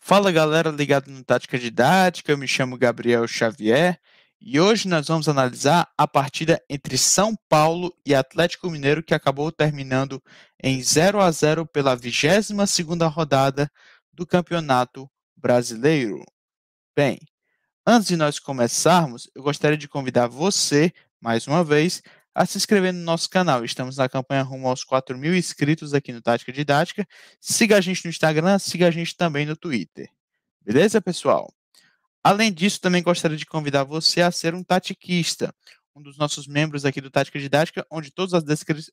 Fala galera ligado no Tática Didática, eu me chamo Gabriel Xavier e hoje nós vamos analisar a partida entre São Paulo e Atlético Mineiro que acabou terminando em 0 a 0 pela 22ª rodada do Campeonato Brasileiro. Bem, antes de nós começarmos, eu gostaria de convidar você mais uma vez a se inscrever no nosso canal. Estamos na campanha rumo aos 4 mil inscritos aqui no Tática Didática. Siga a gente no Instagram, siga a gente também no Twitter. Beleza, pessoal? Além disso, também gostaria de convidar você a ser um tatiquista, um dos nossos membros aqui do Tática Didática, onde todas as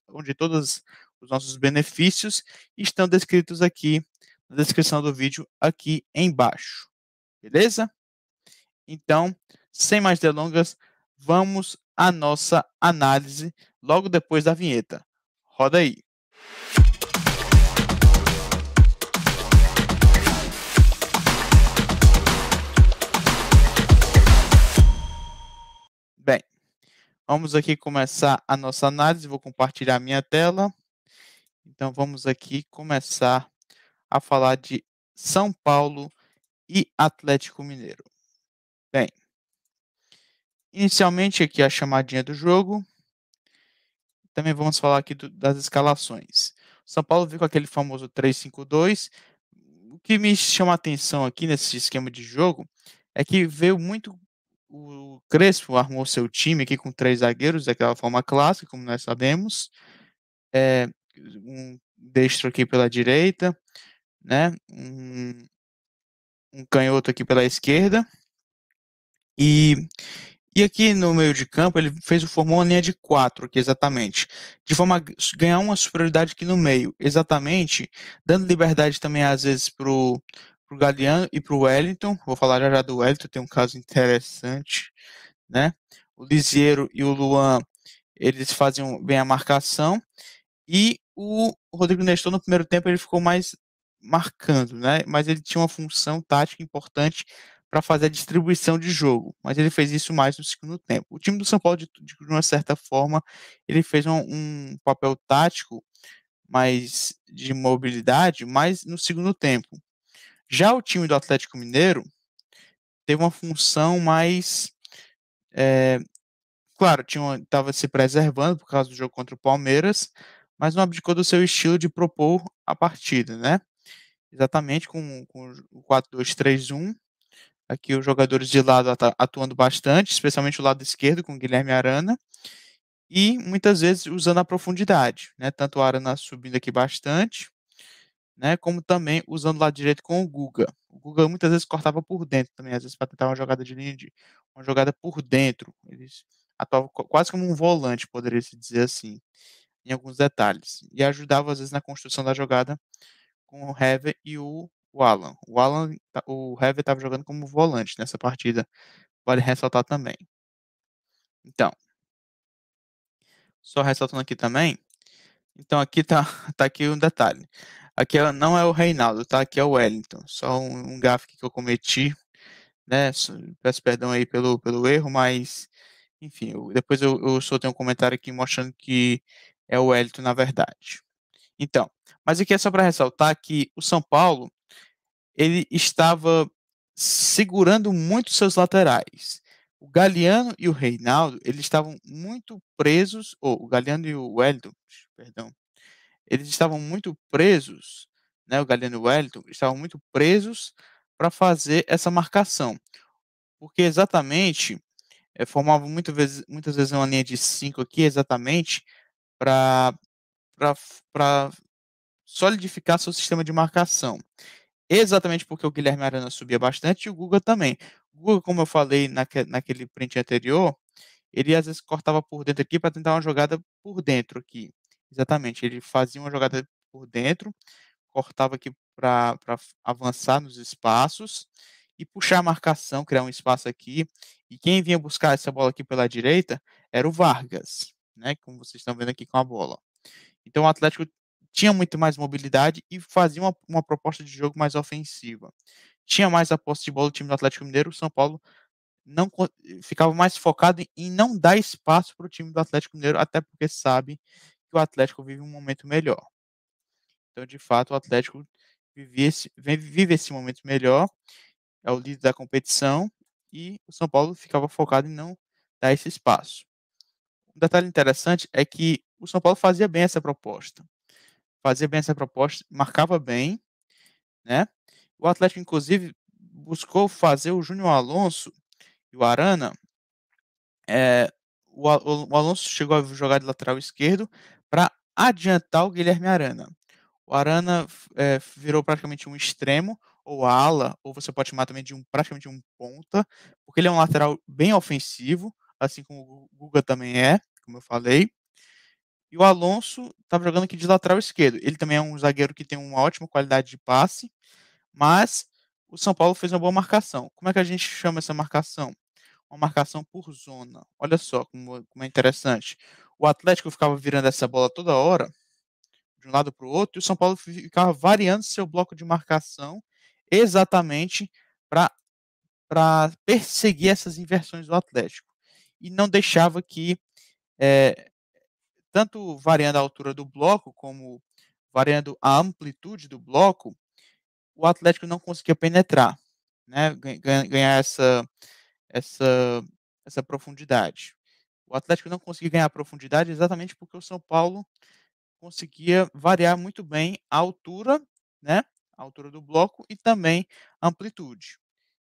onde todos os nossos benefícios estão descritos aqui na descrição do vídeo aqui embaixo. Beleza? Então, sem mais delongas, vamos a nossa análise logo depois da vinheta. Roda aí. Bem, vamos aqui começar a nossa análise. Vou compartilhar minha tela. Então vamos aqui começar a falar de São Paulo e Atlético Mineiro. Bem, Inicialmente aqui a chamadinha do jogo. Também vamos falar aqui do, das escalações. O São Paulo veio com aquele famoso 3-5-2. O que me chama a atenção aqui nesse esquema de jogo é que veio muito o Crespo armou seu time aqui com três zagueiros, daquela forma clássica, como nós sabemos. É, um destro aqui pela direita, né? Um, um canhoto aqui pela esquerda. E, e aqui no meio de campo, ele fez formou uma linha de quatro aqui exatamente, de forma a ganhar uma superioridade aqui no meio, exatamente, dando liberdade também às vezes para o Galeano e para o Wellington. Vou falar já, já do Wellington, tem um caso interessante, né? O liseiro e o Luan, eles fazem bem a marcação. E o Rodrigo Nestor, no primeiro tempo, ele ficou mais marcando, né? Mas ele tinha uma função tática importante para fazer a distribuição de jogo, mas ele fez isso mais no segundo tempo. O time do São Paulo, de, de uma certa forma, ele fez um, um papel tático, mas de mobilidade, mas no segundo tempo. Já o time do Atlético Mineiro teve uma função mais é, claro, estava se preservando por causa do jogo contra o Palmeiras, mas não abdicou do seu estilo de propor a partida, né? Exatamente com, com o 4-2-3-1, Aqui os jogadores de lado atuando bastante, especialmente o lado esquerdo com Guilherme Arana. E muitas vezes usando a profundidade, né? Tanto o Arana subindo aqui bastante, né? Como também usando o lado direito com o Guga. O Guga muitas vezes cortava por dentro também, às vezes para tentar uma jogada de linha de uma jogada por dentro. Eles atuavam quase como um volante, poderia se dizer assim, em alguns detalhes. E ajudava às vezes na construção da jogada com o Hever e o o Alan. O Alan, o Hever estava jogando como volante nessa partida. Vale ressaltar também. Então, só ressaltando aqui também. Então aqui tá, tá aqui um detalhe. Aqui é, não é o Reinaldo, tá? Aqui é o Wellington. Só um, um gafe que eu cometi, né? Peço perdão aí pelo, pelo erro, mas enfim, eu, depois eu, eu tenho um comentário aqui mostrando que é o Wellington na verdade. Então, mas aqui é só para ressaltar que o São Paulo ele estava segurando muito seus laterais. O Galeano e o Reinaldo, eles estavam muito presos, ou o Galeano e o Wellington, perdão, eles estavam muito presos, né, o Galeano e o Wellington, estavam muito presos para fazer essa marcação. Porque exatamente, é, eh, formavam muitas vezes, muitas vezes uma linha de cinco aqui, exatamente, para solidificar seu sistema de marcação exatamente porque o Guilherme Arana subia bastante e o Guga também. O Guga, como eu falei naque, naquele print anterior, ele às vezes cortava por dentro aqui para tentar uma jogada por dentro aqui. Exatamente, ele fazia uma jogada por dentro, cortava aqui para avançar nos espaços e puxar a marcação, criar um espaço aqui. E quem vinha buscar essa bola aqui pela direita era o Vargas, né? Como vocês estão vendo aqui com a bola. Então o Atlético tinha muito mais mobilidade e fazia uma, uma proposta de jogo mais ofensiva. Tinha mais a posse de bola do time do Atlético Mineiro, o São Paulo não ficava mais focado em não dar espaço para o time do Atlético Mineiro, até porque sabe que o Atlético vive um momento melhor. Então, de fato, o Atlético vive esse, vive esse momento melhor, é o líder da competição, e o São Paulo ficava focado em não dar esse espaço. Um detalhe interessante é que o São Paulo fazia bem essa proposta fazia bem essa proposta, marcava bem, né? O Atlético, inclusive, buscou fazer o Júnior Alonso e o Arana. É, o, o, Alonso chegou a jogar de lateral esquerdo para adiantar o Guilherme Arana. O Arana é, virou praticamente um extremo, ou ala, ou você pode chamar também de um praticamente um ponta, porque ele é um lateral bem ofensivo, assim como o Guga também é, como eu falei. E o Alonso estava tá jogando aqui de lateral esquerdo. Ele também é um zagueiro que tem uma ótima qualidade de passe, mas o São Paulo fez uma boa marcação. Como é que a gente chama essa marcação? Uma marcação por zona. Olha só como, como é interessante. O Atlético ficava virando essa bola toda hora, de um lado para o outro, e o São Paulo ficava variando seu bloco de marcação exatamente para perseguir essas inversões do Atlético. E não deixava que é, tanto variando a altura do bloco como variando a amplitude do bloco, o Atlético não conseguia penetrar, né? ganhar essa, essa, essa profundidade. O Atlético não conseguia ganhar profundidade exatamente porque o São Paulo conseguia variar muito bem a altura, né? A altura do bloco e também a amplitude.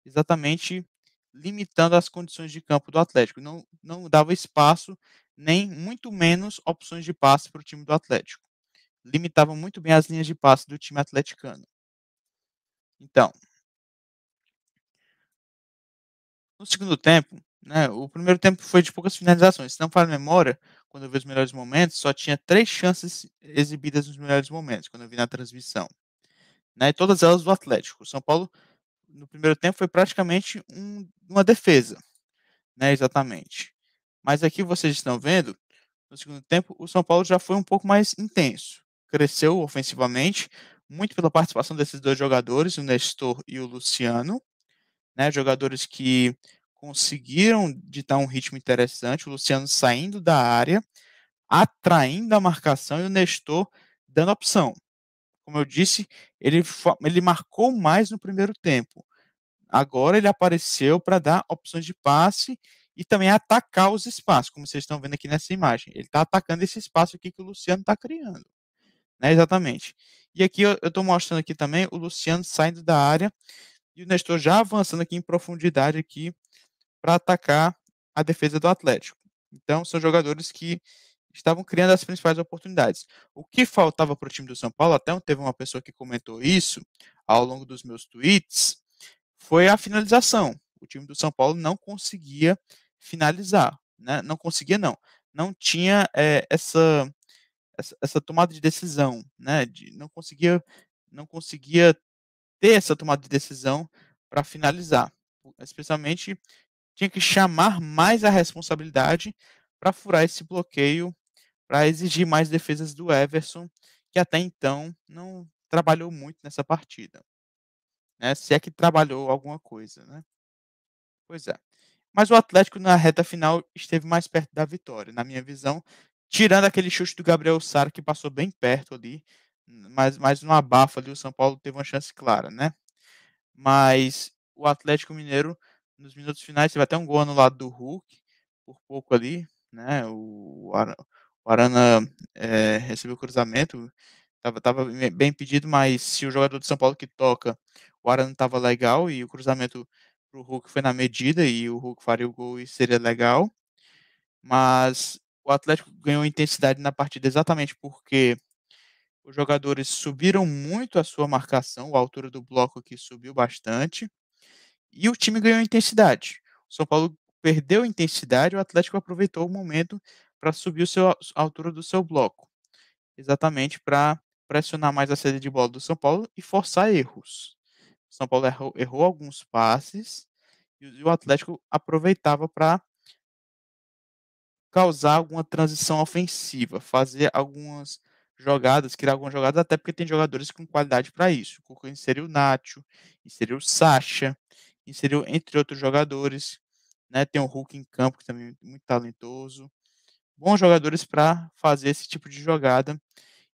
Exatamente limitando as condições de campo do Atlético. Não, não dava espaço nem muito menos opções de passe para o time do Atlético. Limitava muito bem as linhas de passe do time atleticano. Então, no segundo tempo, né, o primeiro tempo foi de poucas finalizações. Se não falha memória, quando eu vi os melhores momentos, só tinha três chances exibidas nos melhores momentos, quando eu vi na transmissão. Né, todas elas do Atlético. O São Paulo, no primeiro tempo, foi praticamente um, uma defesa. Né, exatamente. Mas aqui vocês estão vendo, no segundo tempo, o São Paulo já foi um pouco mais intenso. Cresceu ofensivamente, muito pela participação desses dois jogadores, o Nestor e o Luciano. Né, jogadores que conseguiram ditar um ritmo interessante, o Luciano saindo da área, atraindo a marcação e o Nestor dando opção. Como eu disse, ele, ele marcou mais no primeiro tempo. Agora ele apareceu para dar opções de passe e também atacar os espaços, como vocês estão vendo aqui nessa imagem. Ele está atacando esse espaço aqui que o Luciano está criando. Né, exatamente. E aqui eu estou mostrando aqui também o Luciano saindo da área e o Nestor já avançando aqui em profundidade aqui para atacar a defesa do Atlético. Então, são jogadores que estavam criando as principais oportunidades. O que faltava para o time do São Paulo, até teve uma pessoa que comentou isso ao longo dos meus tweets, foi a finalização. O time do São Paulo não conseguia finalizar. Né? Não conseguia, não. Não tinha é, essa, essa, essa tomada de decisão, né? De, não conseguia, não conseguia ter essa tomada de decisão para finalizar. Especialmente tinha que chamar mais a responsabilidade para furar esse bloqueio, para exigir mais defesas do Everson, que até então não trabalhou muito nessa partida. Né? Se é que trabalhou alguma coisa, né? Pois é mas o Atlético na reta final esteve mais perto da vitória, na minha visão, tirando aquele chute do Gabriel Sara que passou bem perto ali, mas mais uma abafo ali o São Paulo teve uma chance clara, né? Mas o Atlético Mineiro nos minutos finais teve até um gol no lado do Hulk por pouco ali, né? O, o Arana é, recebeu cruzamento, tava, tava bem pedido, mas se o jogador do São Paulo que toca, o Arana tava legal e o cruzamento para o Hulk foi na medida e o Hulk faria o gol e seria legal. Mas o Atlético ganhou intensidade na partida exatamente porque os jogadores subiram muito a sua marcação, a altura do bloco que subiu bastante, e o time ganhou intensidade. O São Paulo perdeu intensidade, o Atlético aproveitou o momento para subir o seu, a altura do seu bloco, exatamente para pressionar mais a sede de bola do São Paulo e forçar erros. São Paulo errou, errou alguns passes e o Atlético aproveitava para causar alguma transição ofensiva, fazer algumas jogadas, criar algumas jogadas, até porque tem jogadores com qualidade para isso. O inseriu o Nacho, inseriu o Sacha, inseriu entre outros jogadores. Né? Tem o Hulk em campo, que também é muito talentoso. Bons jogadores para fazer esse tipo de jogada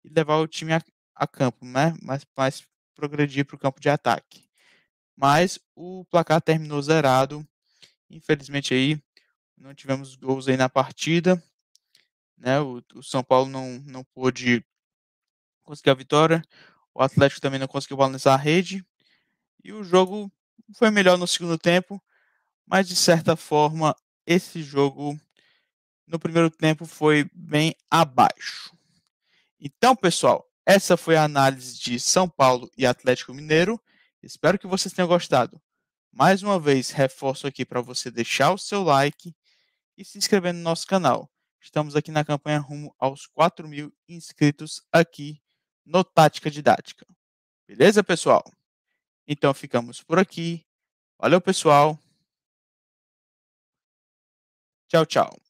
e levar o time a, a campo, né? Mas, mas progredir para o campo de ataque. Mas o placar terminou zerado. Infelizmente aí não tivemos gols aí na partida. Né? O, o São Paulo não, não pôde conseguir a vitória. O Atlético também não conseguiu balançar a rede. E o jogo foi melhor no segundo tempo, mas de certa forma esse jogo no primeiro tempo foi bem abaixo. Então, pessoal, essa foi a análise de São Paulo e Atlético Mineiro. Espero que vocês tenham gostado. Mais uma vez, reforço aqui para você deixar o seu like e se inscrever no nosso canal. Estamos aqui na campanha rumo aos 4 mil inscritos aqui no Tática Didática. Beleza, pessoal? Então ficamos por aqui. Valeu, pessoal. Tchau, tchau.